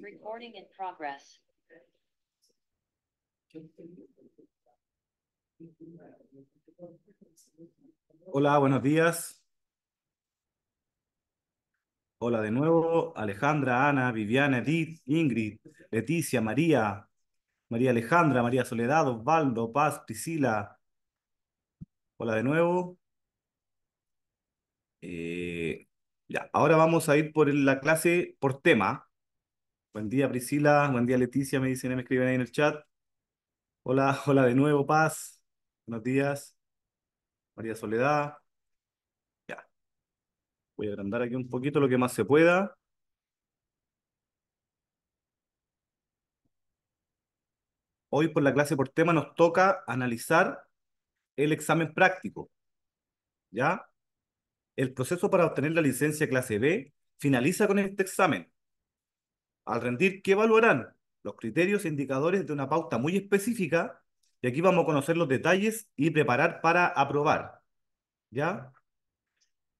Recording in progress. Hola, buenos días. Hola de nuevo, Alejandra, Ana, Viviana, Edith, Ingrid, Leticia, María, María Alejandra, María Soledad, Osvaldo, Paz, Priscila. Hola de nuevo. Eh, ya, ahora vamos a ir por la clase por tema. Buen día Priscila, buen día Leticia, me dicen, me escriben ahí en el chat. Hola, hola de nuevo Paz, buenos días. María Soledad. Ya. Voy a agrandar aquí un poquito lo que más se pueda. Hoy por la clase por tema nos toca analizar el examen práctico. ¿Ya? el proceso para obtener la licencia clase B finaliza con este examen. Al rendir, ¿qué evaluarán? Los criterios e indicadores de una pauta muy específica, y aquí vamos a conocer los detalles y preparar para aprobar. ¿Ya?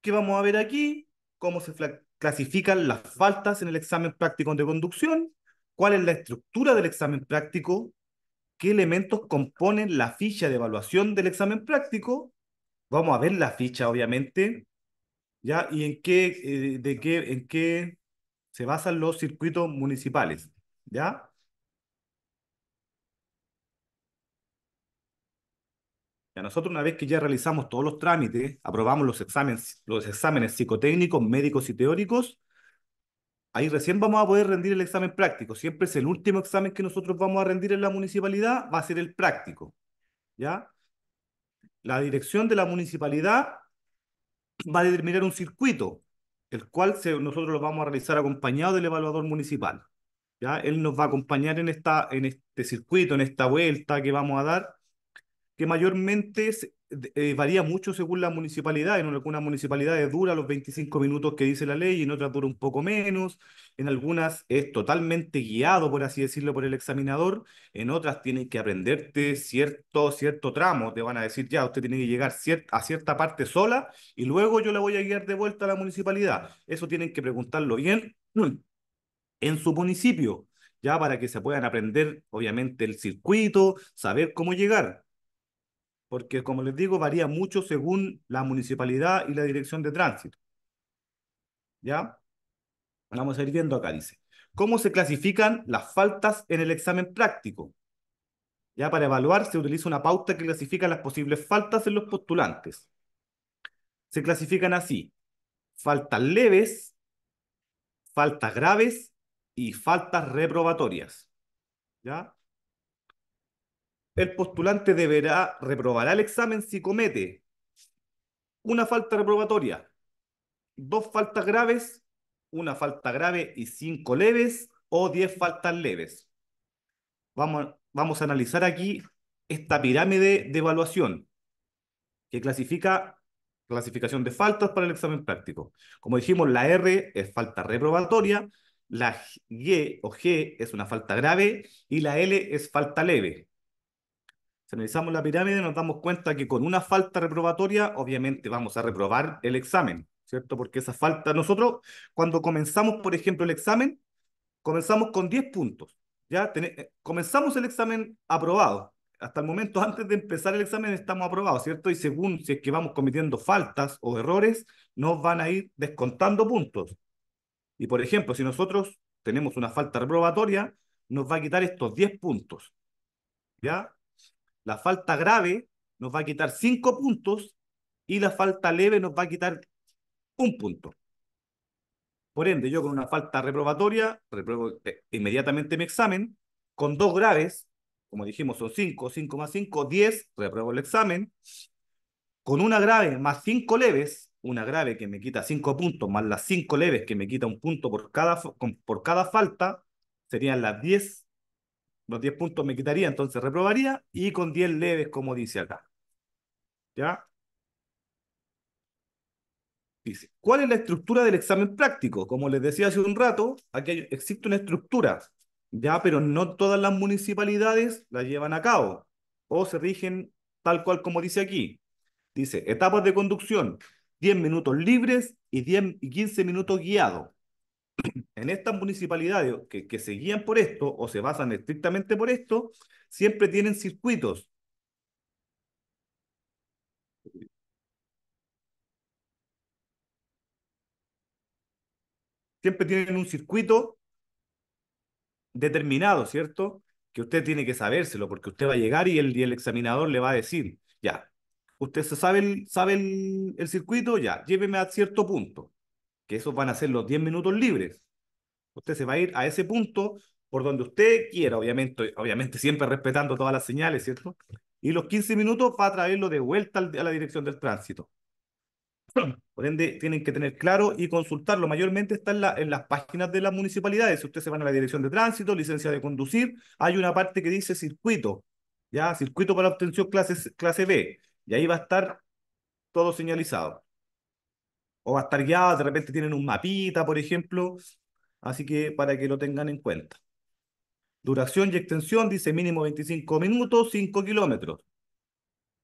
¿Qué vamos a ver aquí? Cómo se clasifican las faltas en el examen práctico de conducción, cuál es la estructura del examen práctico, qué elementos componen la ficha de evaluación del examen práctico. Vamos a ver la ficha, obviamente, ¿Ya? ¿Y en qué, eh, de qué, en qué se basan los circuitos municipales? ¿Ya? nosotros una vez que ya realizamos todos los trámites, aprobamos los exámenes, los exámenes psicotécnicos, médicos y teóricos, ahí recién vamos a poder rendir el examen práctico. Siempre es el último examen que nosotros vamos a rendir en la municipalidad, va a ser el práctico. ¿Ya? La dirección de la municipalidad va a determinar un circuito, el cual se, nosotros lo vamos a realizar acompañado del evaluador municipal. ¿ya? Él nos va a acompañar en, esta, en este circuito, en esta vuelta que vamos a dar, que mayormente eh, varía mucho según la municipalidad. En algunas municipalidades dura los 25 minutos que dice la ley, en otras dura un poco menos. En algunas es totalmente guiado, por así decirlo, por el examinador. En otras tienen que aprenderte cierto, cierto tramo. Te van a decir, ya, usted tiene que llegar a cierta parte sola y luego yo la voy a guiar de vuelta a la municipalidad. Eso tienen que preguntarlo bien en su municipio, ya para que se puedan aprender, obviamente, el circuito, saber cómo llegar porque como les digo, varía mucho según la municipalidad y la dirección de tránsito. ¿Ya? Vamos a ir viendo acá, dice. ¿Cómo se clasifican las faltas en el examen práctico? Ya para evaluar se utiliza una pauta que clasifica las posibles faltas en los postulantes. Se clasifican así, faltas leves, faltas graves y faltas reprobatorias. ¿Ya? el postulante deberá reprobar el examen si comete una falta reprobatoria, dos faltas graves, una falta grave y cinco leves o diez faltas leves. Vamos, vamos a analizar aquí esta pirámide de evaluación que clasifica clasificación de faltas para el examen práctico. Como dijimos, la R es falta reprobatoria, la G o G es una falta grave y la L es falta leve. Si analizamos la pirámide, nos damos cuenta que con una falta reprobatoria, obviamente vamos a reprobar el examen, ¿cierto? Porque esa falta, nosotros cuando comenzamos, por ejemplo, el examen, comenzamos con 10 puntos. Ya eh, comenzamos el examen aprobado, hasta el momento, antes de empezar el examen, estamos aprobados, ¿cierto? Y según si es que vamos cometiendo faltas o errores, nos van a ir descontando puntos. Y por ejemplo, si nosotros tenemos una falta reprobatoria, nos va a quitar estos 10 puntos. ¿Ya? La falta grave nos va a quitar cinco puntos y la falta leve nos va a quitar un punto. Por ende, yo con una falta reprobatoria, repruebo eh, inmediatamente mi examen, con dos graves, como dijimos son cinco, cinco más cinco, diez, repruebo el examen, con una grave más cinco leves, una grave que me quita cinco puntos, más las cinco leves que me quita un punto por cada, por cada falta, serían las 10 los 10 puntos me quitaría, entonces reprobaría y con 10 leves, como dice acá. ¿Ya? Dice, ¿cuál es la estructura del examen práctico? Como les decía hace un rato, aquí existe una estructura, ya, pero no todas las municipalidades la llevan a cabo o se rigen tal cual como dice aquí. Dice, etapas de conducción, 10 minutos libres y, 10, y 15 minutos guiados en estas municipalidades que, que se guían por esto o se basan estrictamente por esto, siempre tienen circuitos. Siempre tienen un circuito determinado, ¿cierto? Que usted tiene que sabérselo, porque usted va a llegar y el, el examinador le va a decir, ya, usted se sabe, el, sabe el, el circuito, ya, lléveme a cierto punto que esos van a ser los 10 minutos libres. Usted se va a ir a ese punto por donde usted quiera, obviamente, obviamente siempre respetando todas las señales, ¿cierto? Y los 15 minutos va a traerlo de vuelta a la dirección del tránsito. Por ende, tienen que tener claro y consultarlo. Mayormente está en, las páginas de las municipalidades. Si usted se va a la dirección de tránsito, licencia de conducir, hay una parte que dice circuito, ya, circuito para obtención clase B. Y ahí va a estar todo señalizado o va a estar de repente tienen un mapita, por ejemplo, así que para que lo tengan en cuenta. Duración y extensión, dice mínimo 25 minutos, 5 kilómetros.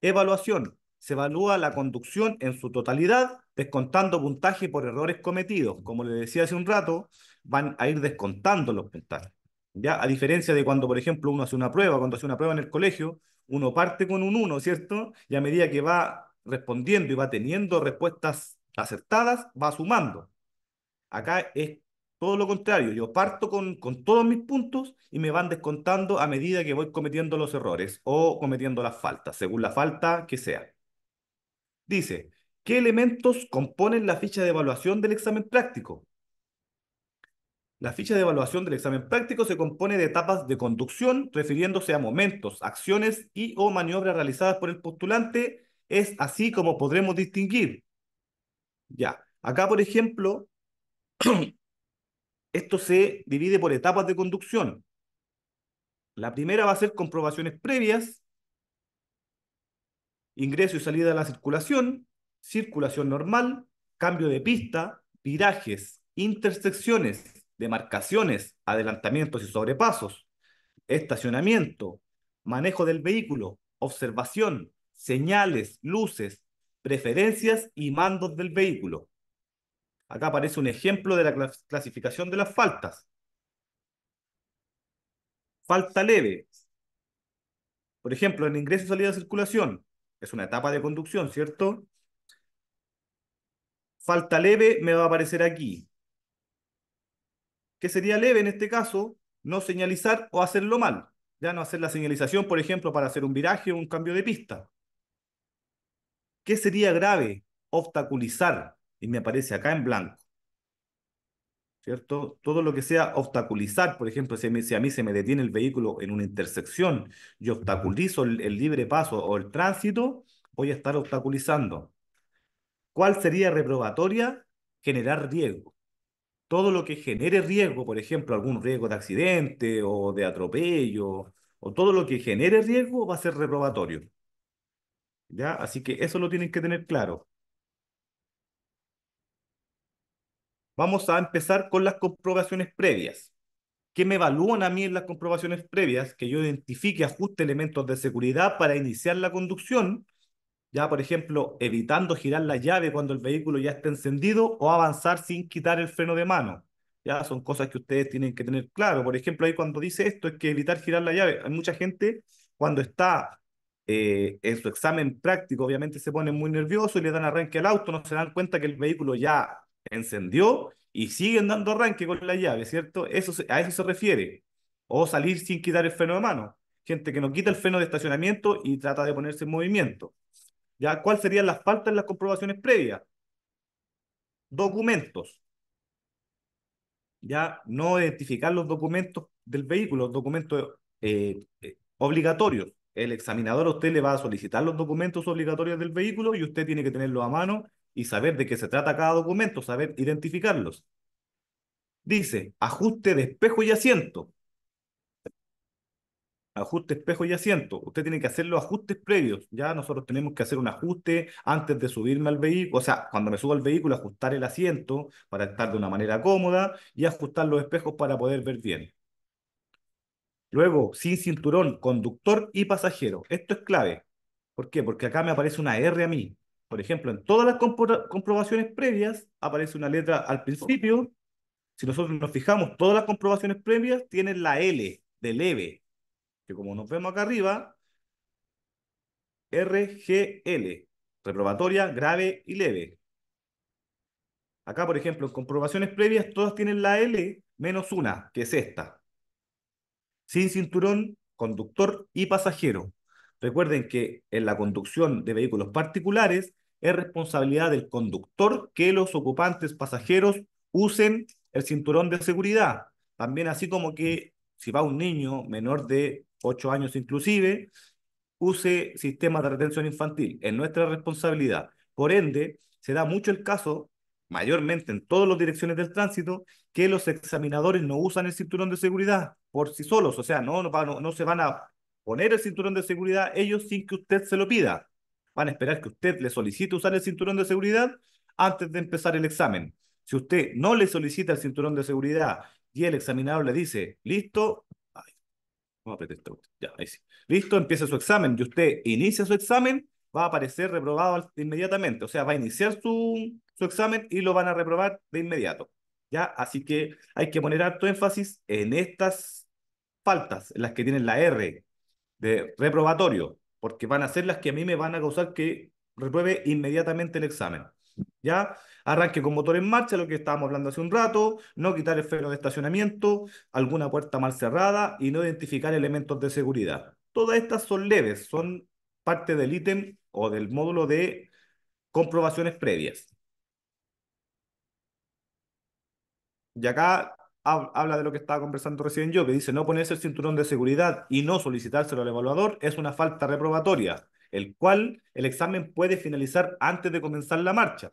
Evaluación, se evalúa la conducción en su totalidad, descontando puntaje por errores cometidos. Como le decía hace un rato, van a ir descontando los puntajes. ¿ya? A diferencia de cuando, por ejemplo, uno hace una prueba, cuando hace una prueba en el colegio, uno parte con un 1, ¿cierto? Y a medida que va respondiendo y va teniendo respuestas aceptadas va sumando. Acá es todo lo contrario, yo parto con, con todos mis puntos y me van descontando a medida que voy cometiendo los errores o cometiendo las faltas, según la falta que sea. Dice, ¿qué elementos componen la ficha de evaluación del examen práctico? La ficha de evaluación del examen práctico se compone de etapas de conducción refiriéndose a momentos, acciones y o maniobras realizadas por el postulante. Es así como podremos distinguir ya. Acá, por ejemplo, esto se divide por etapas de conducción. La primera va a ser comprobaciones previas, ingreso y salida de la circulación, circulación normal, cambio de pista, virajes, intersecciones, demarcaciones, adelantamientos y sobrepasos, estacionamiento, manejo del vehículo, observación, señales, luces, preferencias y mandos del vehículo. Acá aparece un ejemplo de la clasificación de las faltas. Falta leve. Por ejemplo, en ingreso y salida de circulación. Es una etapa de conducción, ¿cierto? Falta leve me va a aparecer aquí. ¿Qué sería leve en este caso? No señalizar o hacerlo mal. Ya no hacer la señalización, por ejemplo, para hacer un viraje o un cambio de pista. ¿Qué sería grave? Obstaculizar. Y me aparece acá en blanco. ¿Cierto? Todo lo que sea obstaculizar, por ejemplo, si a mí, a mí se me detiene el vehículo en una intersección y obstaculizo el libre paso o el tránsito, voy a estar obstaculizando. ¿Cuál sería reprobatoria? Generar riesgo todo lo que genere riesgo, por ejemplo, algún riesgo de accidente o de atropello, o todo lo que genere riesgo va a ser reprobatorio. ¿Ya? Así que eso lo tienen que tener claro. Vamos a empezar con las comprobaciones previas. ¿Qué me evalúan a mí en las comprobaciones previas? Que yo identifique ajuste elementos de seguridad para iniciar la conducción, ya por ejemplo, evitando girar la llave cuando el vehículo ya está encendido o avanzar sin quitar el freno de mano. Ya son cosas que ustedes tienen que tener claro. Por ejemplo, ahí cuando dice esto es que evitar girar la llave. Hay mucha gente cuando está eh, en su examen práctico obviamente se ponen muy nerviosos y le dan arranque al auto, no se dan cuenta que el vehículo ya encendió y siguen dando arranque con la llave, ¿cierto? Eso, a eso se refiere. O salir sin quitar el freno de mano. Gente que no quita el freno de estacionamiento y trata de ponerse en movimiento. ¿Ya? ¿Cuáles serían las faltas en las comprobaciones previas? Documentos. Ya no identificar los documentos del vehículo, documentos eh, eh, obligatorios el examinador a usted le va a solicitar los documentos obligatorios del vehículo y usted tiene que tenerlos a mano y saber de qué se trata cada documento, saber identificarlos. Dice, ajuste de espejo y asiento. Ajuste espejo y asiento. Usted tiene que hacer los ajustes previos. Ya nosotros tenemos que hacer un ajuste antes de subirme al vehículo. O sea, cuando me subo al vehículo, ajustar el asiento para estar de una manera cómoda y ajustar los espejos para poder ver bien. Luego, sin cinturón, conductor y pasajero. Esto es clave. ¿Por qué? Porque acá me aparece una R a mí. Por ejemplo, en todas las comprobaciones previas aparece una letra al principio. Si nosotros nos fijamos, todas las comprobaciones previas tienen la L de leve, que como nos vemos acá arriba, RGL, reprobatoria, grave y leve. Acá, por ejemplo, en comprobaciones previas, todas tienen la L menos una, que es esta sin cinturón, conductor y pasajero. Recuerden que en la conducción de vehículos particulares es responsabilidad del conductor que los ocupantes pasajeros usen el cinturón de seguridad. También así como que si va un niño menor de 8 años inclusive, use sistema de retención infantil. Es nuestra responsabilidad. Por ende, se da mucho el caso mayormente en todas las direcciones del tránsito, que los examinadores no usan el cinturón de seguridad por sí solos, o sea, no, no, no se van a poner el cinturón de seguridad ellos sin que usted se lo pida. Van a esperar que usted le solicite usar el cinturón de seguridad antes de empezar el examen. Si usted no le solicita el cinturón de seguridad y el examinador le dice, listo, este listo, empieza su examen y usted inicia su examen, va a aparecer reprobado inmediatamente. O sea, va a iniciar su, examen y lo van a reprobar de inmediato. ¿ya? Así que hay que poner alto énfasis en estas faltas, en las que tienen la R de reprobatorio, porque van a ser las que a mí me van a causar que repruebe inmediatamente el examen. ¿Ya? Arranque con motor en marcha, lo que estábamos hablando hace un rato, no quitar el freno de estacionamiento, alguna puerta mal cerrada y no identificar elementos de seguridad. Todas estas son leves, son parte del ítem o del módulo de comprobaciones previas. Y acá habla de lo que estaba conversando recién yo, que dice no ponerse el cinturón de seguridad y no solicitárselo al evaluador es una falta reprobatoria, el cual el examen puede finalizar antes de comenzar la marcha.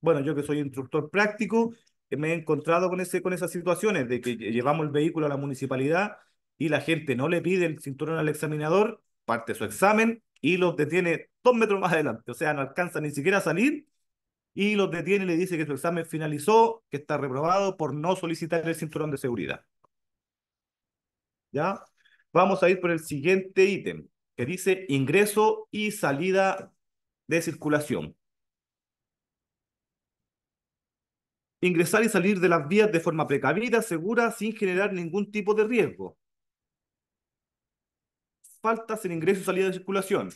Bueno, yo que soy instructor práctico, eh, me he encontrado con, ese, con esas situaciones de que llevamos el vehículo a la municipalidad y la gente no le pide el cinturón al examinador, parte su examen y los detiene dos metros más adelante, o sea, no alcanza ni siquiera a salir y los detiene y le dice que su examen finalizó, que está reprobado por no solicitar el cinturón de seguridad. ¿Ya? Vamos a ir por el siguiente ítem, que dice ingreso y salida de circulación. Ingresar y salir de las vías de forma precavida, segura, sin generar ningún tipo de riesgo faltas en ingreso y salida de circulación.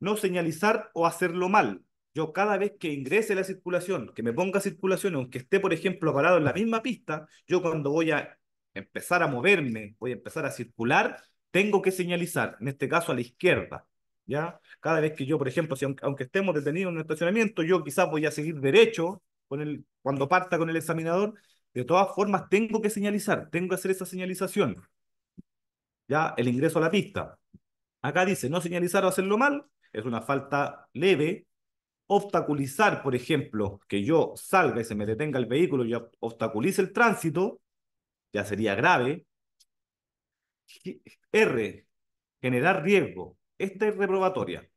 No señalizar o hacerlo mal. Yo cada vez que ingrese la circulación, que me ponga circulación, aunque esté, por ejemplo, parado en la misma pista, yo cuando voy a empezar a moverme, voy a empezar a circular, tengo que señalizar, en este caso a la izquierda. ¿ya? Cada vez que yo, por ejemplo, si aunque, estemos detenidos en un estacionamiento, yo quizás voy a seguir derecho con el, cuando parta con el examinador, de todas formas tengo que señalizar, tengo que hacer esa señalización ya el ingreso a la pista. Acá dice, no señalizar o hacerlo mal, es una falta leve. Obstaculizar, por ejemplo, que yo salga y se me detenga el vehículo y obstaculice el tránsito, ya sería grave. R, generar riesgo. Esta es reprobatoria.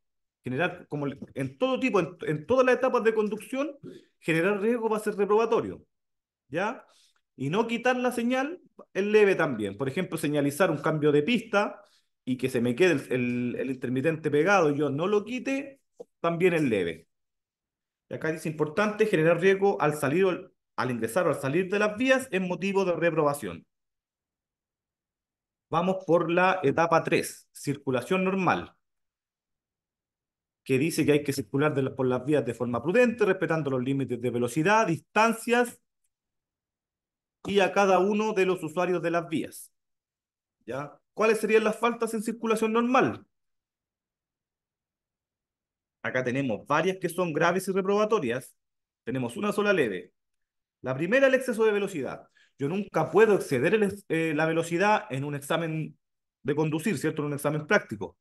Generar, como en todo tipo, en, en todas las etapas de conducción, generar riesgo va a ser reprobatorio. ¿Ya? y no quitar la señal, es leve también. Por ejemplo, señalizar un cambio de pista y que se me quede el, intermitente pegado y yo no lo quite, también el leve. Y acá dice importante generar riesgo al salir al ingresar o al salir de las vías en motivo de reprobación. Vamos por la etapa 3, circulación normal, que dice que hay que circular por las vías de forma prudente, respetando los límites de velocidad, distancias y a cada uno de los usuarios de las vías. ¿Ya? ¿Cuáles serían las faltas en circulación normal? Acá tenemos varias que son graves y reprobatorias. Tenemos una sola leve. La primera, el exceso de velocidad. Yo nunca puedo exceder eh, la velocidad en un examen de conducir, ¿cierto? En un examen práctico.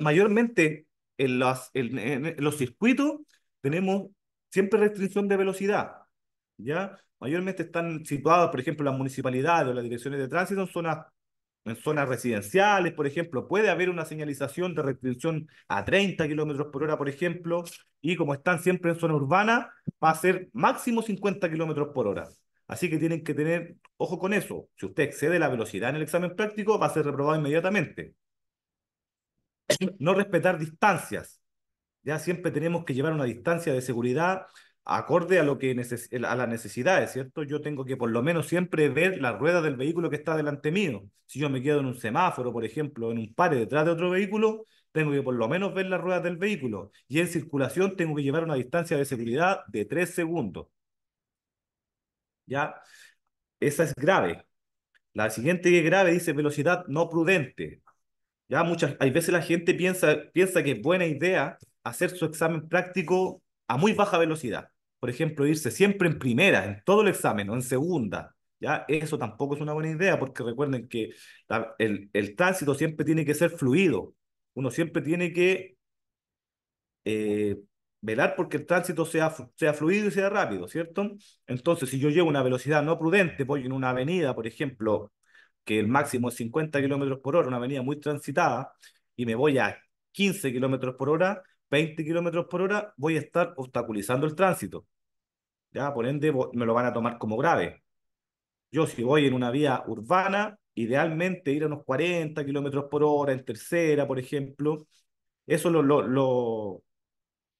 Mayormente en los circuitos tenemos siempre restricción de velocidad. ¿ya? Mayormente están situados por ejemplo, las municipalidades o las direcciones de tránsito en zonas, en zonas residenciales, por ejemplo. Puede haber una señalización de restricción a 30 kilómetros por hora, por ejemplo, y como están siempre en zona urbana, va a ser máximo 50 kilómetros por hora. Así que tienen que tener ojo con eso. Si usted excede la velocidad en el examen práctico, va a ser reprobado inmediatamente. No respetar distancias. Ya siempre tenemos que llevar una distancia de seguridad acorde a, lo que a las necesidades, ¿cierto? Yo tengo que por lo menos siempre ver la rueda del vehículo que está delante mío. Si yo me quedo en un semáforo, por ejemplo, en un par detrás de otro vehículo, tengo que por lo menos ver las ruedas del vehículo. Y en circulación tengo que llevar una distancia de seguridad de tres segundos. ¿Ya? Esa es grave. La siguiente que es grave dice velocidad no prudente. Ya muchas, hay veces la gente piensa, piensa que es buena idea hacer su examen práctico a muy baja velocidad por ejemplo, irse siempre en primera, en todo el examen o en segunda. ¿ya? Eso tampoco es una buena idea porque recuerden que el, tránsito siempre tiene que ser fluido. Uno siempre tiene que eh, velar porque el tránsito sea, sea fluido y sea rápido, ¿cierto? Entonces, si yo llevo una velocidad no prudente, voy en una avenida, por ejemplo, que el máximo es 50 kilómetros por hora, una avenida muy transitada, y me voy a 15 kilómetros por hora, 20 kilómetros por hora, voy a estar obstaculizando el tránsito por ende me lo van a tomar como grave. Yo si voy en una vía urbana, idealmente ir a unos 40 kilómetros por hora, en tercera, por ejemplo, eso lo, lo, lo,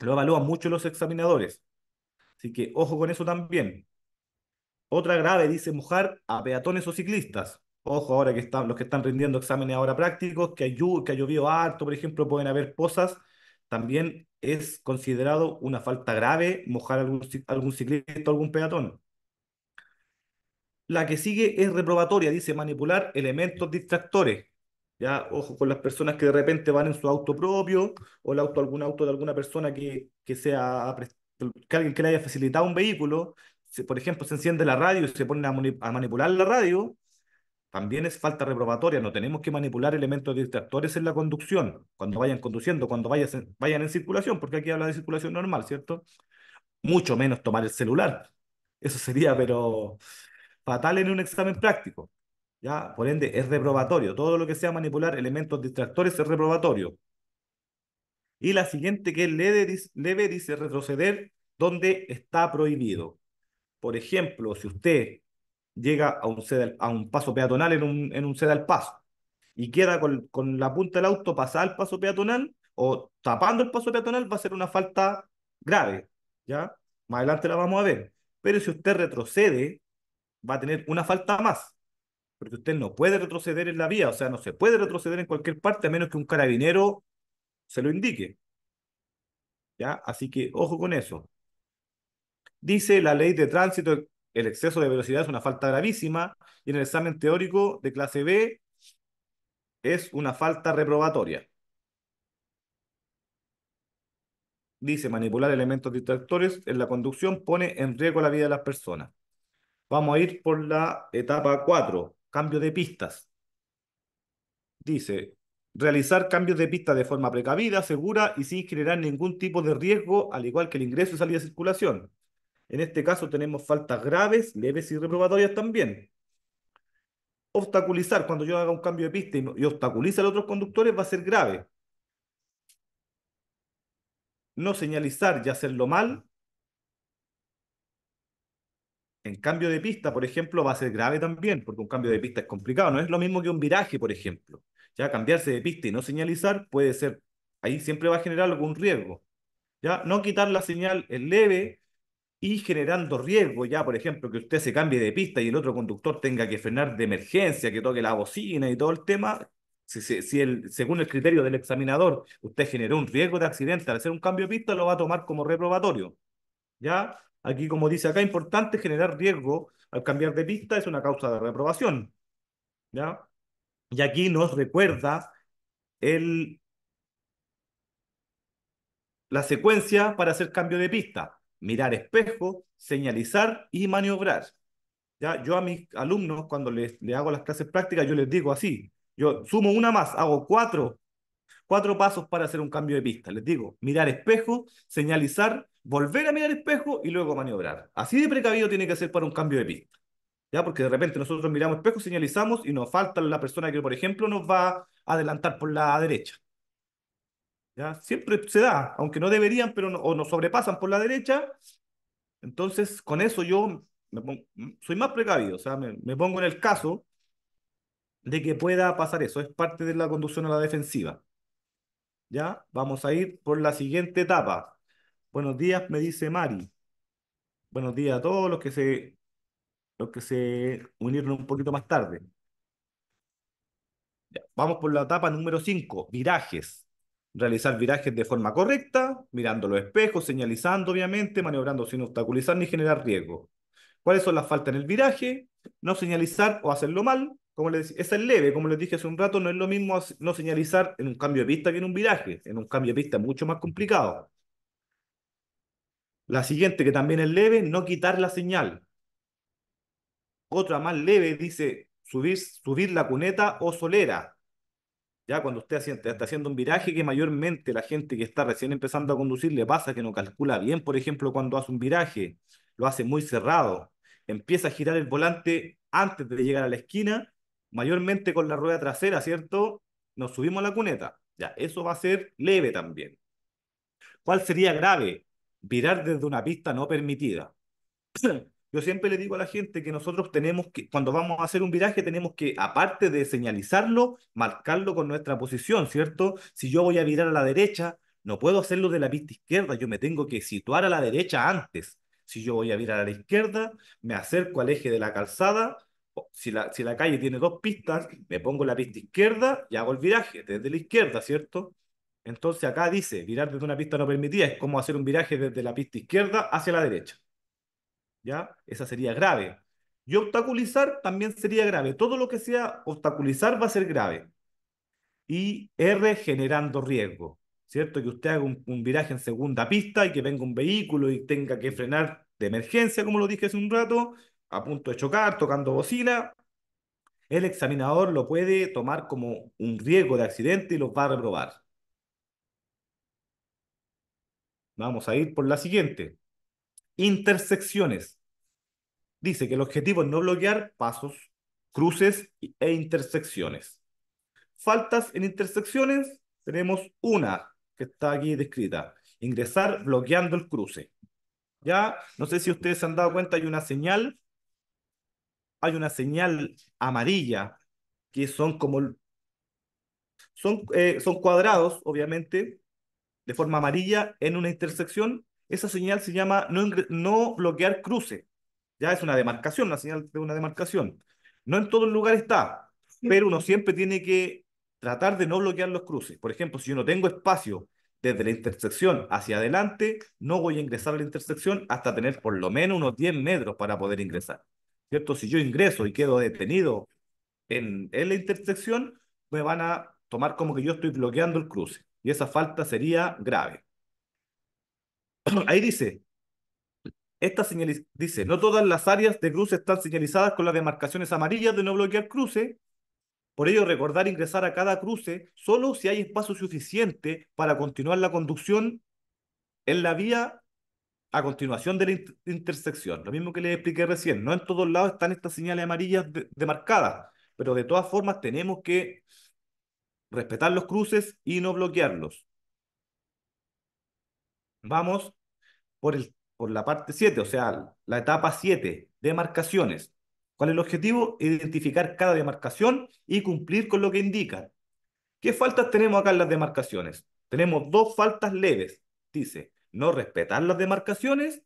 evalúan mucho los examinadores. Así que ojo con eso también. Otra grave dice mojar a peatones o ciclistas. Ojo ahora que están los que están rindiendo exámenes ahora prácticos, que, que ha llovido harto, por ejemplo, pueden haber pozas también es considerado una falta grave mojar algún, algún ciclista algún peatón. La que sigue es reprobatoria, dice manipular elementos distractores. Ya, ojo con las personas que de repente van en su auto propio o el auto, algún auto de alguna persona que, que sea que alguien que le haya facilitado un vehículo. por ejemplo, se enciende la radio y se pone a manipular la radio también es falta reprobatoria, no tenemos que manipular elementos distractores en la conducción, cuando vayan conduciendo, cuando vayan en circulación, porque aquí habla de circulación normal, ¿cierto? Mucho menos tomar el celular. Eso sería, pero fatal en un examen práctico. ¿ya? Por ende, es reprobatorio. Todo lo que sea manipular elementos distractores es reprobatorio. Y la siguiente que es leve, leve dice retroceder donde está prohibido. Por ejemplo, si usted llega a un, a un paso peatonal en un, en un sedal paso y queda con, con la punta del auto pasada al paso peatonal o tapando el paso peatonal va a ser una falta grave, ¿ya? Más adelante la vamos a ver. Pero si usted retrocede, va a tener una falta más, porque usted no puede retroceder en la vía, o sea, no se puede retroceder en cualquier parte a menos que un carabinero se lo indique. ¿Ya? Así que ojo con eso. Dice la ley de tránsito el exceso de velocidad es una falta gravísima y en el examen teórico de clase B es una falta reprobatoria. Dice, manipular elementos distractores en la conducción pone en riesgo la vida de las personas. Vamos a ir por la etapa 4, cambio de pistas. Dice, realizar cambios de pista de forma precavida, segura y sin generar ningún tipo de riesgo, al igual que el ingreso y salida de circulación. En este caso tenemos faltas graves, leves y reprobatorias también. Obstaculizar, cuando yo haga un cambio de pista y, obstaculizar obstaculiza a los otros conductores, va a ser grave. No señalizar y hacerlo mal, en cambio de pista, por ejemplo, va a ser grave también, porque un cambio de pista es complicado. No es lo mismo que un viraje, por ejemplo. Ya cambiarse de pista y no señalizar puede ser, ahí siempre va a generar algún riesgo. Ya no quitar la señal es leve, y generando riesgo ya, por ejemplo, que usted se cambie de pista y el otro conductor tenga que frenar de emergencia, que toque la bocina y todo el tema, si, según el criterio del examinador usted generó un riesgo de accidente al hacer un cambio de pista, lo va a tomar como reprobatorio. ¿Ya? Aquí, como dice acá, importante generar riesgo al cambiar de pista es una causa de reprobación. ¿Ya? Y aquí nos recuerda el, la secuencia para hacer cambio de pista mirar espejo, señalizar y maniobrar. ¿Ya? Yo a mis alumnos, cuando les, le hago las clases prácticas, yo les digo así, yo sumo una más, hago cuatro, cuatro pasos para hacer un cambio de pista. Les digo, mirar espejo, señalizar, volver a mirar espejo y luego maniobrar. Así de precavido tiene que ser para un cambio de pista. ¿Ya? Porque de repente nosotros miramos espejo, señalizamos y nos falta la persona que, por ejemplo, nos va a adelantar por la derecha. Siempre se da, aunque no deberían, pero o nos sobrepasan por la derecha. Entonces, con eso yo soy más precavido, o sea, me, pongo en el caso de que pueda pasar eso. Es parte de la conducción a la defensiva. ¿Ya? Vamos a ir por la siguiente etapa. Buenos días, me dice Mari. Buenos días a todos los que se, los que se unieron un poquito más tarde. vamos por la etapa número 5, virajes realizar virajes de forma correcta, mirando los espejos, señalizando obviamente, maniobrando sin obstaculizar ni generar riesgo. ¿Cuáles son las faltas en el viraje? No señalizar o hacerlo mal. Como esa es leve, como les dije hace un rato, no es lo mismo no señalizar en un cambio de pista que en un viraje. En un cambio de pista es mucho más complicado. La siguiente, que también es leve, no quitar la señal. Otra más leve dice subir, subir la cuneta o solera ya cuando usted está haciendo un viraje que mayormente la gente que está recién empezando a conducir le pasa que no calcula bien, por ejemplo, cuando hace un viraje, lo hace muy cerrado, empieza a girar el volante antes de llegar a la esquina, mayormente con la rueda trasera, ¿cierto? Nos subimos a la cuneta. Ya, eso va a ser leve también. ¿Cuál sería grave? Virar desde una pista no permitida. Yo siempre le digo a la gente que nosotros tenemos que, cuando vamos a hacer un viraje, tenemos que, aparte de señalizarlo, marcarlo con nuestra posición, ¿cierto? Si yo voy a virar a la derecha, no puedo hacerlo de la pista izquierda, yo me tengo que situar a la derecha antes. Si yo voy a virar a la izquierda, me acerco al eje de la calzada. Si la, si la calle tiene dos pistas, me pongo la pista izquierda y hago el viraje desde la izquierda, ¿cierto? Entonces acá dice, virar desde una pista no permitida es como hacer un viraje desde la pista izquierda hacia la derecha. ¿ya? Esa sería grave. Y obstaculizar también sería grave. Todo lo que sea obstaculizar va a ser grave. Y R generando riesgo, ¿cierto? Que usted haga un, viraje en segunda pista y que venga un vehículo y tenga que frenar de emergencia, como lo dije hace un rato, a punto de chocar, tocando bocina. El examinador lo puede tomar como un riesgo de accidente y lo va a reprobar. Vamos a ir por la siguiente. Intersecciones. Dice que el objetivo es no bloquear pasos, cruces e intersecciones. Faltas en intersecciones, tenemos una que está aquí descrita. Ingresar bloqueando el cruce. Ya, no sé si ustedes se han dado cuenta, hay una señal, hay una señal amarilla, que son como, son, eh, son cuadrados, obviamente, de forma amarilla en una intersección esa señal se llama no, no bloquear cruce. Ya es una demarcación, la señal de una demarcación. No en todo el lugar está, pero uno siempre tiene que tratar de no bloquear los cruces. Por ejemplo, si yo no tengo espacio desde la intersección hacia adelante, no voy a ingresar a la intersección hasta tener por lo menos unos 10 metros para poder ingresar. ¿Cierto? Si yo ingreso y quedo detenido en, en la intersección, me van a tomar como que yo estoy bloqueando el cruce. Y esa falta sería grave. ahí dice, esta dice, no todas las áreas de cruce están señalizadas con las demarcaciones amarillas de no bloquear cruce. Por ello, recordar ingresar a cada cruce solo si hay espacio suficiente para continuar la conducción en la vía a continuación de la intersección. Lo mismo que les expliqué recién, no en todos lados están estas señales amarillas demarcadas, pero de todas formas tenemos que respetar los cruces y no bloquearlos. Vamos por, el, por la parte 7, o sea, la etapa 7, demarcaciones. ¿Cuál es el objetivo? Identificar cada demarcación y cumplir con lo que indica. ¿Qué faltas tenemos acá en las demarcaciones? Tenemos dos faltas leves. Dice, no respetar las demarcaciones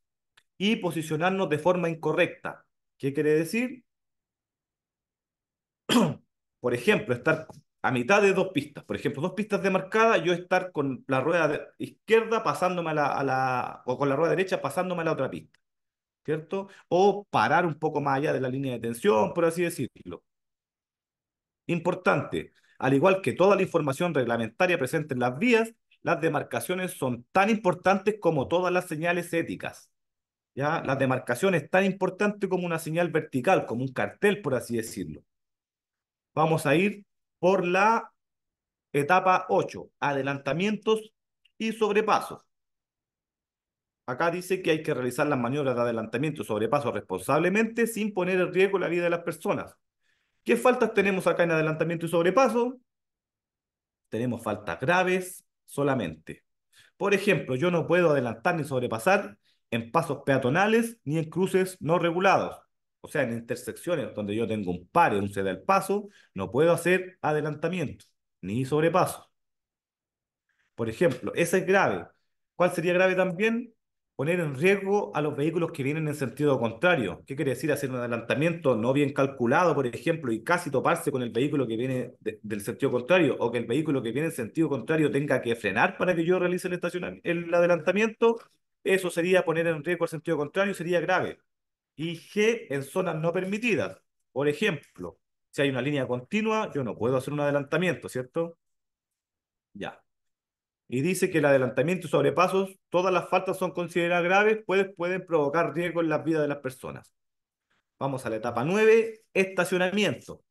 y posicionarnos de forma incorrecta. ¿Qué quiere decir? Por ejemplo, estar a mitad de dos pistas, por ejemplo, dos pistas demarcadas, yo estar con la rueda izquierda pasándome a la, o con la rueda derecha pasándome a la otra pista, ¿cierto? O parar un poco más allá de la línea de tensión, por así decirlo. Importante, al igual que toda la información reglamentaria presente en las vías, las demarcaciones son tan importantes como todas las señales éticas. ¿ya? La demarcación es tan importante como una señal vertical, como un cartel, por así decirlo. Vamos a ir por la etapa 8, adelantamientos y sobrepasos. Acá dice que hay que realizar las maniobras de adelantamiento y sobrepaso responsablemente sin poner en riesgo la vida de las personas. ¿Qué faltas tenemos acá en adelantamiento y sobrepaso? Tenemos faltas graves solamente. Por ejemplo, yo no puedo adelantar ni sobrepasar en pasos peatonales ni en cruces no regulados o sea, en intersecciones donde yo tengo un par y un se el paso, no puedo hacer adelantamiento ni sobrepaso. Por ejemplo, ese es grave. ¿Cuál sería grave también? Poner en riesgo a los vehículos que vienen en sentido contrario. ¿Qué quiere decir hacer un adelantamiento no bien calculado, por ejemplo, y casi toparse con el vehículo que viene del sentido contrario, o que el vehículo que viene en sentido contrario tenga que frenar para que yo realice el, el adelantamiento? Eso sería poner en riesgo el sentido contrario, sería grave y G en zonas no permitidas. Por ejemplo, si hay una línea continua, yo no puedo hacer un adelantamiento, ¿cierto? Ya. Y dice que el adelantamiento y sobrepasos, todas las faltas son consideradas graves, pues pueden provocar riesgo en la vida de las personas. Vamos a la etapa 9, estacionamiento.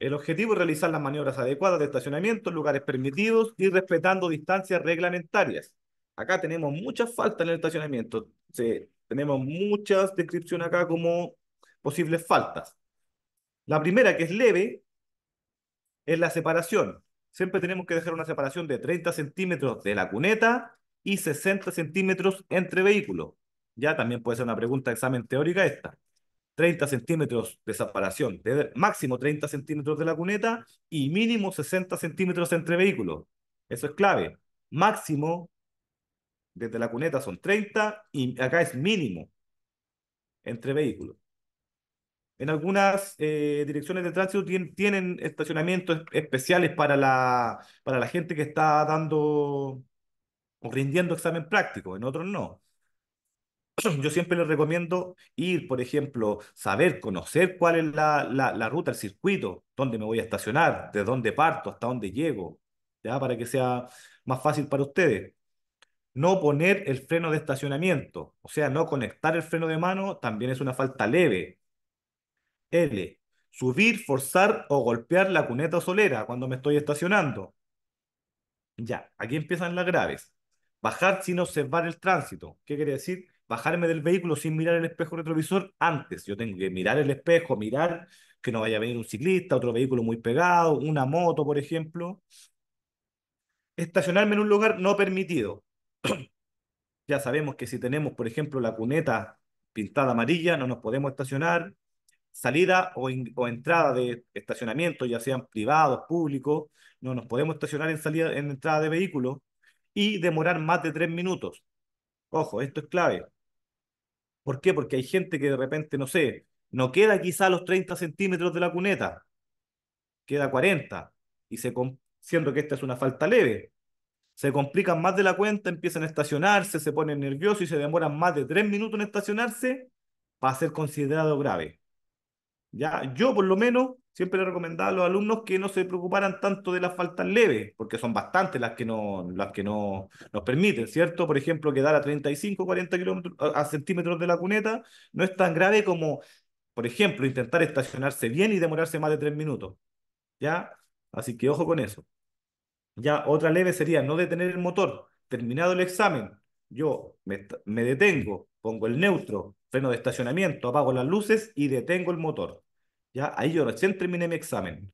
El objetivo es realizar las maniobras adecuadas de estacionamiento en lugares permitidos y respetando distancias reglamentarias. Acá tenemos muchas faltas en el estacionamiento. Se tenemos muchas descripciones acá como posibles faltas. La primera, que es leve, es la separación. Siempre tenemos que dejar una separación de 30 centímetros de la cuneta y 60 centímetros entre vehículos. Ya también puede ser una pregunta de examen teórica esta. 30 centímetros de separación, máximo 30 centímetros de la cuneta y mínimo 60 centímetros entre vehículos. Eso es clave. Máximo desde la cuneta son 30 y acá es mínimo entre vehículos. En algunas eh, direcciones de tránsito tienen, estacionamientos especiales para la, para la gente que está dando o rindiendo examen práctico, en otros no. Yo siempre les recomiendo ir, por ejemplo, saber, conocer cuál es la, la, ruta, el circuito, dónde me voy a estacionar, de dónde parto, hasta dónde llego, ¿ya? para que sea más fácil para ustedes no poner el freno de estacionamiento, o sea, no conectar el freno de mano también es una falta leve. L. Subir, forzar o golpear la cuneta solera cuando me estoy estacionando. Ya, aquí empiezan las graves. Bajar sin observar el tránsito. ¿Qué quiere decir? Bajarme del vehículo sin mirar el espejo retrovisor antes. Yo tengo que mirar el espejo, mirar que no vaya a venir un ciclista, otro vehículo muy pegado, una moto, por ejemplo. Estacionarme en un lugar no permitido ya sabemos que si tenemos, por ejemplo, la cuneta pintada amarilla, no nos podemos estacionar. Salida o, entrada de estacionamiento, ya sean privados, públicos, no nos podemos estacionar en, salida, en entrada de vehículos y demorar más de tres minutos. Ojo, esto es clave. ¿Por qué? Porque hay gente que de repente, no sé, no queda quizá los 30 centímetros de la cuneta, queda 40, y se, siendo que esta es una falta leve, se complican más de la cuenta, empiezan a estacionarse, se ponen nerviosos y se demoran más de tres minutos en estacionarse va a ser considerado grave. ¿Ya? Yo por lo menos siempre le recomendaba a los alumnos que no se preocuparan tanto de las faltas leves, porque son bastantes las que, no, las que no, nos permiten, ¿cierto? Por ejemplo, quedar a 35, 40 kilómetros, a centímetros de la cuneta no es tan grave como, por ejemplo, intentar estacionarse bien y demorarse más de tres minutos. ¿Ya? Así que ojo con eso. Ya otra leve sería no detener el motor. Terminado el examen, yo me, detengo, pongo el neutro, freno de estacionamiento, apago las luces y detengo el motor. Ya ahí yo recién terminé mi examen.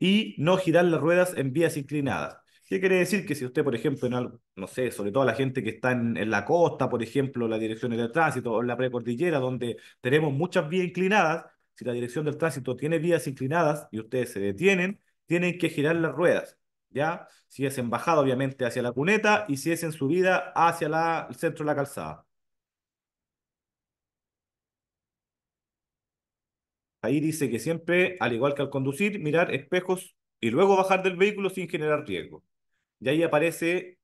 Y no girar las ruedas en vías inclinadas. ¿Qué quiere decir? Que si usted, por ejemplo, en no sé, sobre todo la gente que está en, la costa, por ejemplo, las dirección de tránsito o en la precordillera, donde tenemos muchas vías inclinadas, si la dirección del tránsito tiene vías inclinadas y ustedes se detienen, tienen que girar las ruedas, ¿ya? Si es en bajada, obviamente, hacia la cuneta y si es en subida, hacia el centro de la calzada. Ahí dice que siempre, al igual que al conducir, mirar espejos y luego bajar del vehículo sin generar riesgo. Y ahí aparece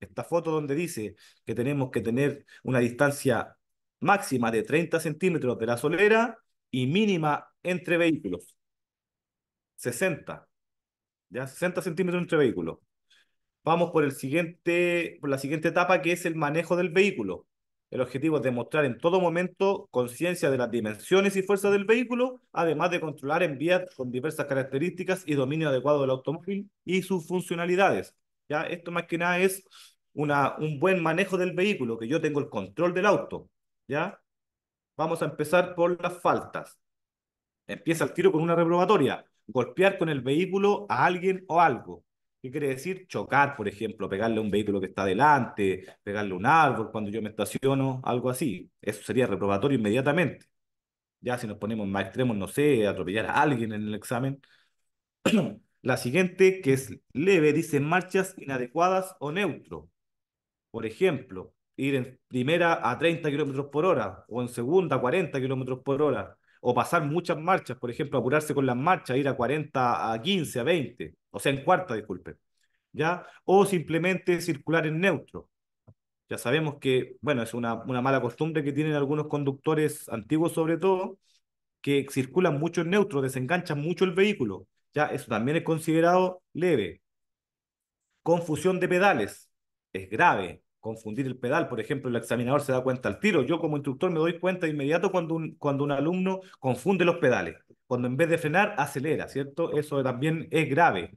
esta foto donde dice que tenemos que tener una distancia máxima de 30 centímetros de la solera y mínima entre vehículos. 60. ¿Ya? 60 centímetros entre vehículos. Vamos por, el siguiente, por la siguiente etapa que es el manejo del vehículo. El objetivo es demostrar en todo momento conciencia de las dimensiones y fuerzas del vehículo, además de controlar en vías con diversas características y dominio adecuado del automóvil y sus funcionalidades. ¿Ya? Esto más que nada es una, un buen manejo del vehículo, que yo tengo el control del auto. ¿Ya? Vamos a empezar por las faltas. Empieza el tiro con una reprobatoria golpear con el vehículo a alguien o algo. ¿Qué quiere decir? Chocar, por ejemplo, pegarle a un vehículo que está delante, pegarle un árbol cuando yo me estaciono, algo así. Eso sería reprobatorio inmediatamente. Ya si nos ponemos más extremos, no sé, atropellar a alguien en el examen. La siguiente, que es leve, dice marchas inadecuadas o neutro. Por ejemplo, ir en primera a 30 kilómetros por hora o en segunda a 40 kilómetros por hora o pasar muchas marchas, por ejemplo, apurarse con las marchas, ir a 40, a 15, a 20, o sea, en cuarta, disculpen, ¿ya? O simplemente circular en neutro. Ya sabemos que, bueno, es una, una mala costumbre que tienen algunos conductores antiguos sobre todo, que circulan mucho en neutro, desenganchan mucho el vehículo, ¿ya? Eso también es considerado leve. Confusión de pedales, es grave, confundir el pedal. Por ejemplo, el examinador se da cuenta al tiro. Yo como instructor me doy cuenta de inmediato cuando un, cuando un alumno confunde los pedales, cuando en vez de frenar acelera, ¿cierto? Eso también es grave.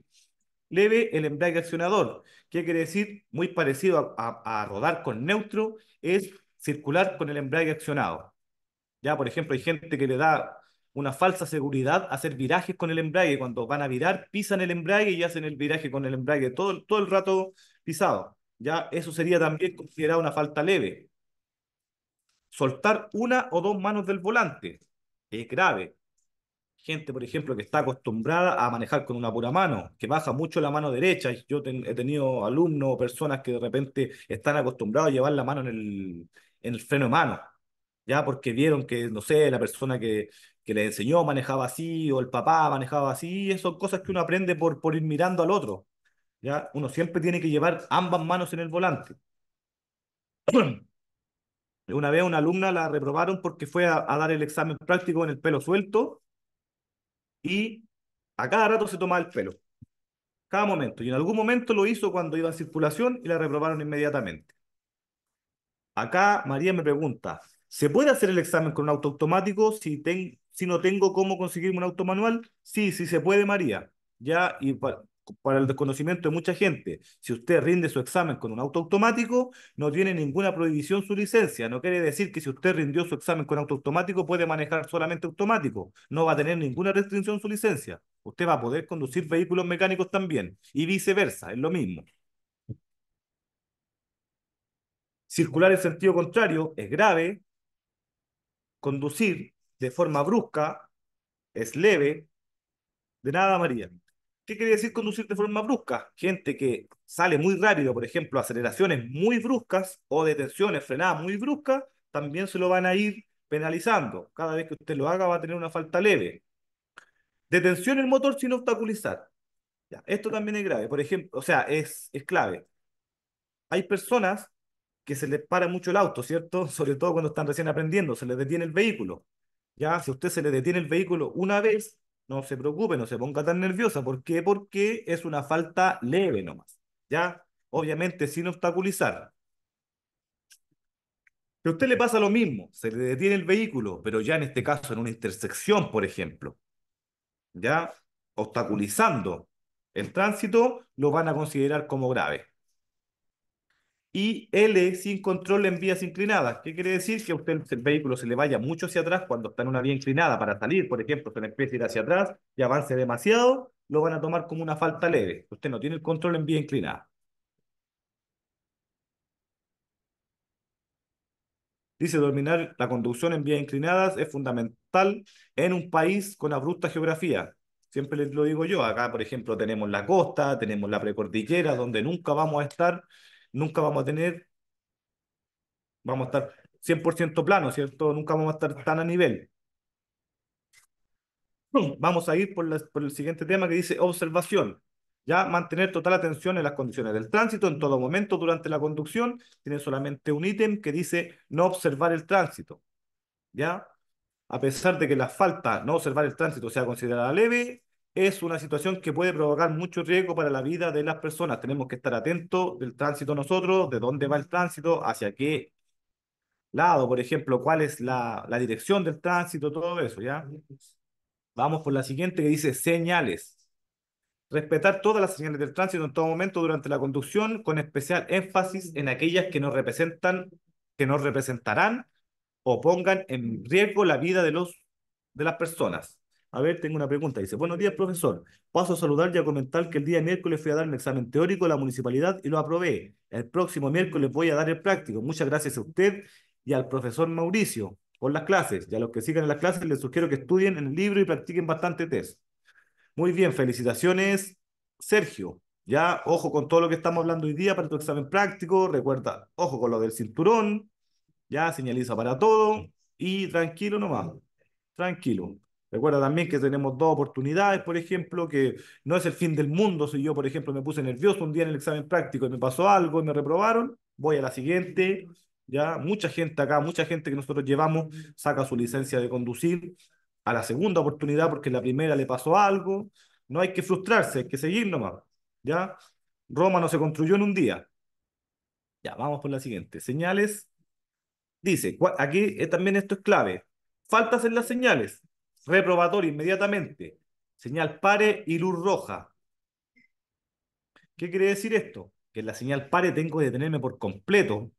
Leve el embrague accionador. ¿Qué quiere decir? Muy parecido a, rodar con neutro, es circular con el embrague accionado. Ya, por ejemplo, hay gente que le da una falsa seguridad hacer virajes con el embrague. Cuando van a virar, pisan el embrague y hacen el viraje con el embrague todo, todo el rato pisado ya eso sería también considerado una falta leve. Soltar una o dos manos del volante es grave. Gente, por ejemplo, que está acostumbrada a manejar con una pura mano, que baja mucho la mano derecha. Yo he tenido alumnos o personas que de repente están acostumbrados a llevar la mano en el, en el freno de mano, ya porque vieron que, no sé, la persona que, que le enseñó manejaba así o el papá manejaba así. son cosas que uno aprende por, por ir mirando al otro. Uno siempre tiene que llevar ambas manos en el volante. Una vez una alumna la reprobaron porque fue a, dar el examen práctico en el pelo suelto y a cada rato se tomaba el pelo. Cada momento. Y en algún momento lo hizo cuando iba en circulación y la reprobaron inmediatamente. Acá María me pregunta, ¿se puede hacer el examen con un auto automático si, si no tengo cómo conseguirme un auto manual? Sí, sí se puede, María. Ya, y para el desconocimiento de mucha gente, si usted rinde su examen con un auto automático, no tiene ninguna prohibición su licencia. No quiere decir que si usted rindió su examen con auto automático, puede manejar solamente automático. No va a tener ninguna restricción su licencia. Usted va a poder conducir vehículos mecánicos también y viceversa, es lo mismo. Circular en sentido contrario es grave. Conducir de forma brusca es leve. De nada, María. ¿Qué quiere decir conducir de forma brusca? Gente que sale muy rápido, por ejemplo, aceleraciones muy bruscas o detenciones, frenadas muy bruscas, también se lo van a ir penalizando. Cada vez que usted lo haga va a tener una falta leve. Detención el motor sin obstaculizar. Ya, esto también es grave, por ejemplo, o sea, es, es clave. Hay personas que se les para mucho el auto, ¿cierto? Sobre todo cuando están recién aprendiendo, se les detiene el vehículo. Ya, si usted se le detiene el vehículo una vez, no se preocupe, no se ponga tan nerviosa. ¿Por qué? Porque es una falta leve nomás. ¿Ya? Obviamente sin obstaculizar. Pero a usted le pasa lo mismo, se le detiene el vehículo, pero ya en este caso en una intersección, por ejemplo. ¿Ya? Obstaculizando el tránsito, lo van a considerar como grave y L sin control en vías inclinadas. ¿Qué quiere decir? Que a usted el vehículo se le vaya mucho hacia atrás cuando está en una vía inclinada para salir, por ejemplo, se le empieza a ir hacia atrás y avance demasiado, lo van a tomar como una falta leve. Usted no tiene el control en vía inclinada. Dice, dominar la conducción en vías inclinadas es fundamental en un país con abrupta geografía. Siempre les lo digo yo, acá por ejemplo tenemos la costa, tenemos la precordillera, donde nunca vamos a estar nunca vamos a tener, vamos a estar 100% plano, ¿cierto? Nunca vamos a estar tan a nivel. Vamos a ir por, por el siguiente tema que dice observación. Ya mantener total atención en las condiciones del tránsito en todo momento durante la conducción. Tiene solamente un ítem que dice no observar el tránsito. ¿Ya? A pesar de que la falta no observar el tránsito sea considerada leve, es una situación que puede provocar mucho riesgo para la vida de las personas. Tenemos que estar atentos del tránsito nosotros, de dónde va el tránsito, hacia qué lado, por ejemplo, cuál es la, la dirección del tránsito, todo eso, ¿ya? Vamos por la siguiente que dice señales. Respetar todas las señales del tránsito en todo momento durante la conducción, con especial énfasis en aquellas que nos representan, que nos representarán o pongan en riesgo la vida de, los, de las personas. A ver, tengo una pregunta. Dice, buenos días, profesor. Paso a saludar y a comentar que el día miércoles fui a dar un examen teórico a la municipalidad y lo aprobé. El próximo miércoles voy a dar el práctico. Muchas gracias a usted y al profesor Mauricio por las clases. ya los que sigan en las clases les sugiero que estudien en el libro y practiquen bastante test. Muy bien, felicitaciones, Sergio. Ya, ojo con todo lo que estamos hablando hoy día para tu examen práctico. Recuerda, ojo con lo del cinturón. Ya, señaliza para todo. Y tranquilo nomás. Tranquilo. Recuerda también que tenemos dos oportunidades, por ejemplo, que no es el fin del mundo. Si yo, por ejemplo, me puse nervioso un día en el examen práctico y me pasó algo y me reprobaron, voy a la siguiente. Ya, mucha gente acá, mucha gente que nosotros llevamos, saca su licencia de conducir a la segunda oportunidad porque la primera le pasó algo. No hay que frustrarse, hay que seguir nomás. Ya, Roma no se construyó en un día. Ya, vamos por la siguiente. Señales. Dice, aquí eh, también esto es clave. Faltas en las señales. Reprobatorio inmediatamente. Señal pare y luz roja. ¿Qué quiere decir esto? Que en la señal pare tengo que detenerme por completo.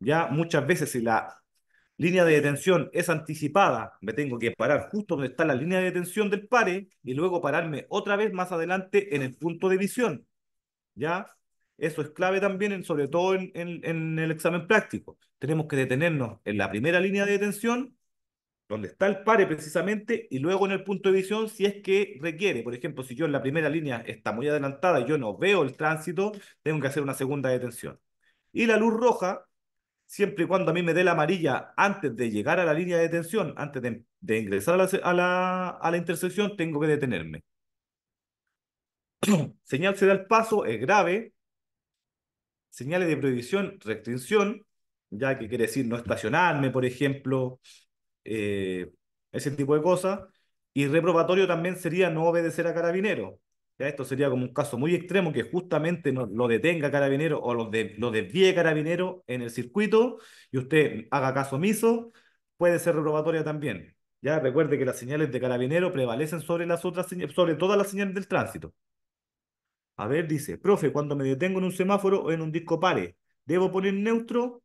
Ya muchas veces si la línea de detención es anticipada, me tengo que parar justo donde está la línea de detención del pare y luego pararme otra vez más adelante en el punto de visión. ¿Ya? Eso es clave también, sobre todo en el examen práctico. Tenemos que detenernos en la primera línea de detención donde está el pare precisamente, y luego en el punto de visión, si es que requiere, por ejemplo, si yo en la primera línea está muy adelantada y yo no veo el tránsito, tengo que hacer una segunda detención. Y la luz roja, siempre y cuando a mí me dé la amarilla antes de llegar a la línea de detención, antes de, ingresar a la, a, la, intersección, tengo que detenerme. Señal se da el paso, es grave. Señales de prohibición, restricción, ya que quiere decir no estacionarme, por ejemplo, eh, ese tipo de cosas. Y reprobatorio también sería no obedecer a carabinero. ¿ya? Esto sería como un caso muy extremo que justamente no, lo detenga carabinero o lo, de, desvíe carabinero en el circuito y usted haga caso omiso, puede ser reprobatoria también. Ya recuerde que las señales de carabinero prevalecen sobre, las otras, sobre todas las señales del tránsito. A ver, dice, profe, cuando me detengo en un semáforo o en un disco pare, ¿debo poner neutro?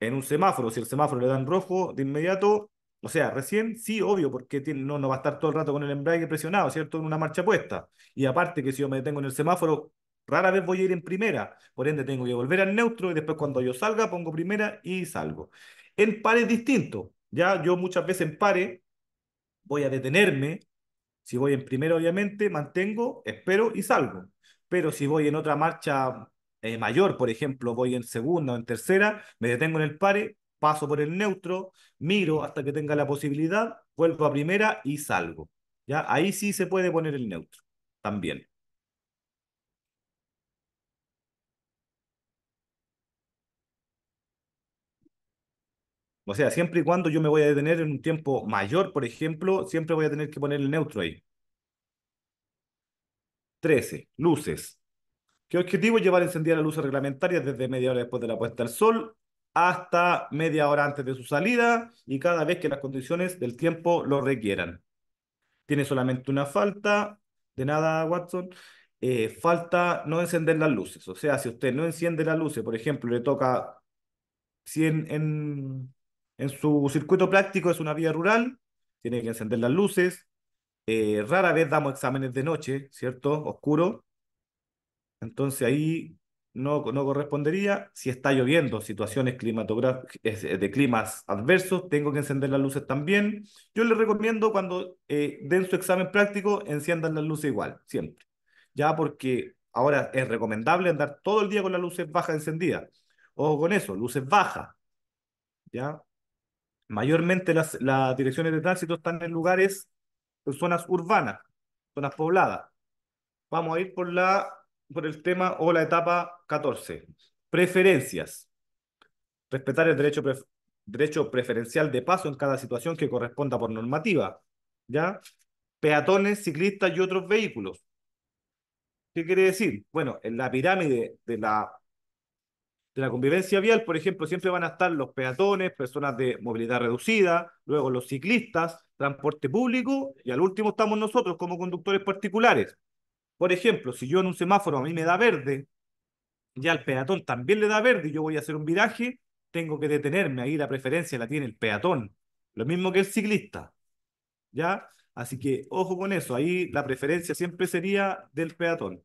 En un semáforo, si el semáforo le dan rojo de inmediato, o sea, recién sí, obvio, porque no, no va a estar todo el rato con el embrague presionado, ¿cierto? En una marcha puesta. Y aparte que si yo me detengo en el semáforo, rara vez voy a ir en primera. Por ende, tengo que volver al neutro y después cuando yo salga, pongo primera y salgo. En pares distinto. Ya yo muchas veces en pare voy a detenerme. Si voy en primera, obviamente, mantengo, espero y salgo. Pero si voy en otra marcha eh, mayor, por ejemplo, voy en segunda o en tercera, me detengo en el pare, paso por el neutro, miro hasta que tenga la posibilidad, vuelvo a primera y salgo. ¿Ya? Ahí sí se puede poner el neutro también. O sea, siempre y cuando yo me voy a detener en un tiempo mayor, por ejemplo, siempre voy a tener que poner el neutro ahí. 13. Luces. ¿Qué objetivo? Llevar a encender la luz reglamentaria desde media hora después de la puesta del sol hasta media hora antes de su salida y cada vez que las condiciones del tiempo lo requieran. Tiene solamente una falta, de nada, Watson. Eh, falta no encender las luces. O sea, si usted no enciende las luces, por ejemplo, le toca, si en, su circuito práctico es una vía rural, tiene que encender las luces. Eh, rara vez damos exámenes de noche, ¿cierto? Oscuro. Entonces ahí no, correspondería. Si está lloviendo, situaciones eh, de climas adversos, tengo que encender las luces también. Yo les recomiendo cuando eh, den su examen práctico, enciendan las luces igual, siempre. Ya porque ahora es recomendable andar todo el día con las luces bajas encendidas. Ojo con eso, luces bajas. ¿Ya? Mayormente las, las direcciones de tránsito están en lugares, en zonas urbanas, zonas pobladas. Vamos a ir por la por el tema o la etapa 14. Preferencias. Respetar el derecho, derecho preferencial de paso en cada situación que corresponda por normativa. ¿Ya? Peatones, ciclistas y otros vehículos. ¿Qué quiere decir? Bueno, en la pirámide de la, de la convivencia vial, por ejemplo, siempre van a estar los peatones, personas de movilidad reducida, luego los ciclistas, transporte público y al último estamos nosotros como conductores particulares. Por ejemplo, si yo en un semáforo a mí me da verde, ya al peatón también le da verde y yo voy a hacer un viraje, tengo que detenerme. Ahí la preferencia la tiene el peatón. Lo mismo que el ciclista. ¿Ya? Así que ojo con eso. Ahí la preferencia siempre sería del peatón.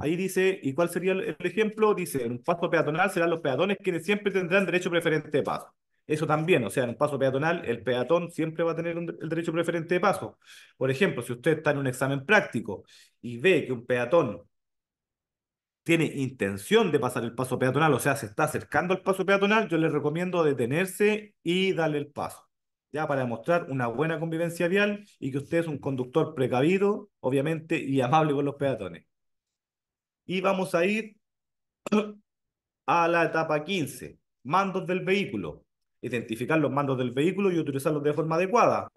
Ahí dice, ¿y cuál sería el ejemplo? Dice, en un paso peatonal serán los peatones quienes siempre tendrán derecho preferente de paso. Eso también, o sea, en un paso peatonal, el peatón siempre va a tener el derecho preferente de paso. Por ejemplo, si usted está en un examen práctico y ve que un peatón tiene intención de pasar el paso peatonal, o sea, se está acercando al paso peatonal, yo le recomiendo detenerse y darle el paso, ya para demostrar una buena convivencia vial y que usted es un conductor precavido, obviamente, y amable con los peatones. Y vamos a ir a la etapa 15, mandos del vehículo identificar los mandos del vehículo y utilizarlos de forma adecuada.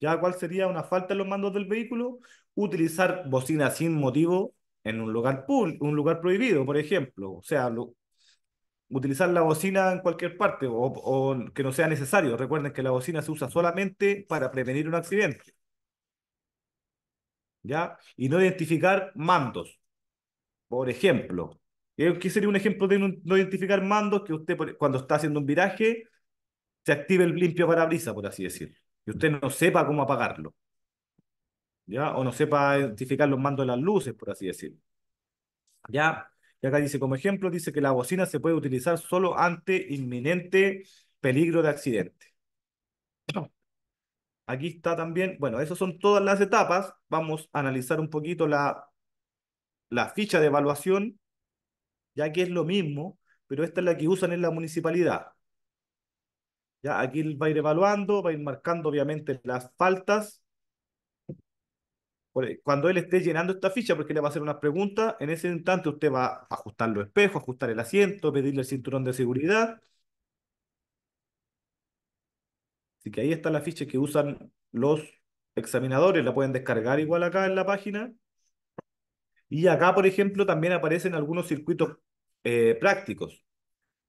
¿Ya cuál sería una falta en los mandos del vehículo? Utilizar bocina sin motivo en un lugar, un lugar prohibido, por ejemplo. O sea, utilizar la bocina en cualquier parte o, o que no sea necesario. Recuerden que la bocina se usa solamente para prevenir un accidente. ¿Ya? Y no identificar mandos. Por ejemplo, ¿qué sería un ejemplo de no identificar mandos? Que usted cuando está haciendo un viraje se active el limpio brisa, por así decirlo. y usted no sepa cómo apagarlo, ¿ya? O no sepa identificar los mandos de las luces, por así decirlo. ¿ya? Y acá dice, como ejemplo, dice que la bocina se puede utilizar solo ante inminente peligro de accidente. Aquí está también, bueno, esas son todas las etapas. Vamos a analizar un poquito la, la ficha de evaluación, ya que es lo mismo, pero esta es la que usan en la municipalidad aquí él va a ir evaluando, va a ir marcando obviamente las faltas. E, cuando él esté llenando esta ficha, porque le va a hacer unas preguntas, en ese instante usted va a ajustar los espejos, ajustar el asiento, pedirle el cinturón de seguridad. Así que ahí está la ficha que usan los examinadores, la pueden descargar igual acá en la página. Y acá, por ejemplo, también aparecen algunos circuitos eh, prácticos.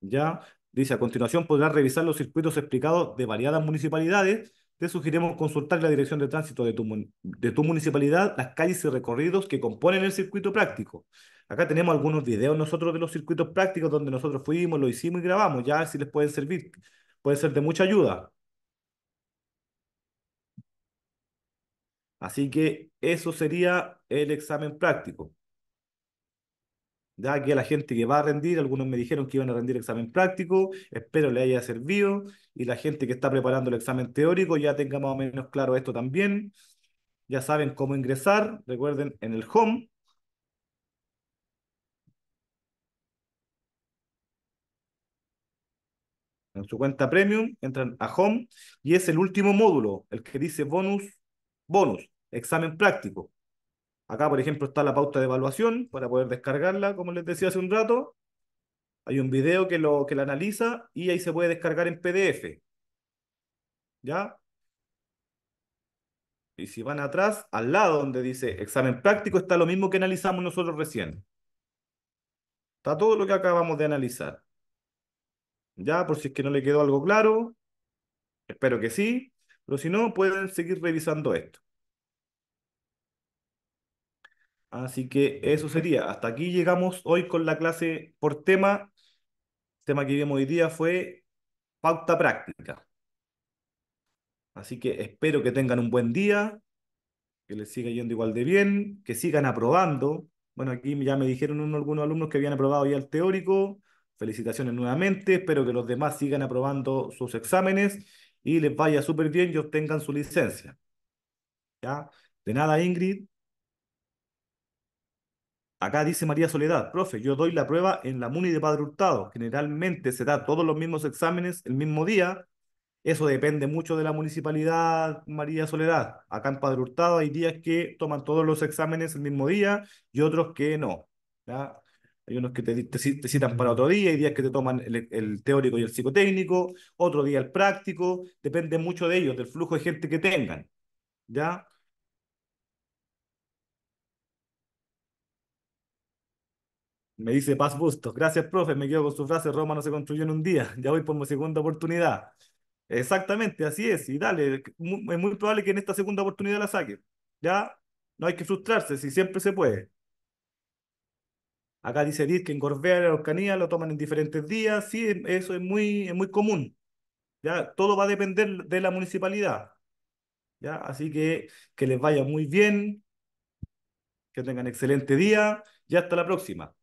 ¿ya? Dice, a continuación podrás revisar los circuitos explicados de variadas municipalidades. Te sugiremos consultar la dirección de tránsito de tu, de tu municipalidad, las calles y recorridos que componen el circuito práctico. Acá tenemos algunos videos nosotros de los circuitos prácticos donde nosotros fuimos, lo hicimos y grabamos. Ya si les pueden servir. Puede ser de mucha ayuda. Así que eso sería el examen práctico ya a la gente que va a rendir, algunos me dijeron que iban a rendir examen práctico, espero le haya servido, y la gente que está preparando el examen teórico ya tenga más o menos claro esto también. Ya saben cómo ingresar, recuerden en el home, en su cuenta premium, entran a home y es el último módulo, el que dice bonus, bonus, examen práctico. Acá, por ejemplo, está la pauta de evaluación para poder descargarla, como les decía hace un rato. Hay un video que, lo, que la analiza y ahí se puede descargar en PDF. ¿Ya? Y si van atrás, al lado donde dice examen práctico, está lo mismo que analizamos nosotros recién. Está todo lo que acabamos de analizar. Ya, por si es que no le quedó algo claro, espero que sí, pero si no, pueden seguir revisando esto. Así que eso sería. Hasta aquí llegamos hoy con la clase por tema. El tema que vimos hoy día fue pauta práctica. Así que espero que tengan un buen día, que les siga yendo igual de bien, que sigan aprobando. Bueno, aquí ya me dijeron algunos alumnos que habían aprobado ya el teórico. Felicitaciones nuevamente. Espero que los demás sigan aprobando sus exámenes y les vaya súper bien y obtengan su licencia. ¿Ya? De nada, Ingrid. Acá dice María Soledad, profe, yo doy la prueba en la MUNI de Padre Hurtado. Generalmente se da todos los mismos exámenes el mismo día. Eso depende mucho de la municipalidad, María Soledad. Acá en Padre Hurtado hay días que toman todos los exámenes el mismo día y otros que no. ¿ya? Hay unos que te, te, citan para otro día, hay días que te toman el, el teórico y el psicotécnico, otro día el práctico. Depende mucho de ellos, del flujo de gente que tengan. ¿Ya? Me dice Paz Bustos, gracias profe, me quedo con su frase, Roma no se construyó en un día, ya voy por mi segunda oportunidad. Exactamente, así es, y dale, es muy probable que en esta segunda oportunidad la saque. Ya, no hay que frustrarse, si siempre se puede. Acá dice Edith que en Corbea y Araucanía lo toman en diferentes días, sí, eso es muy, es muy común. Ya, todo va a depender de la municipalidad. Ya, así que que les vaya muy bien, que tengan excelente día y hasta la próxima.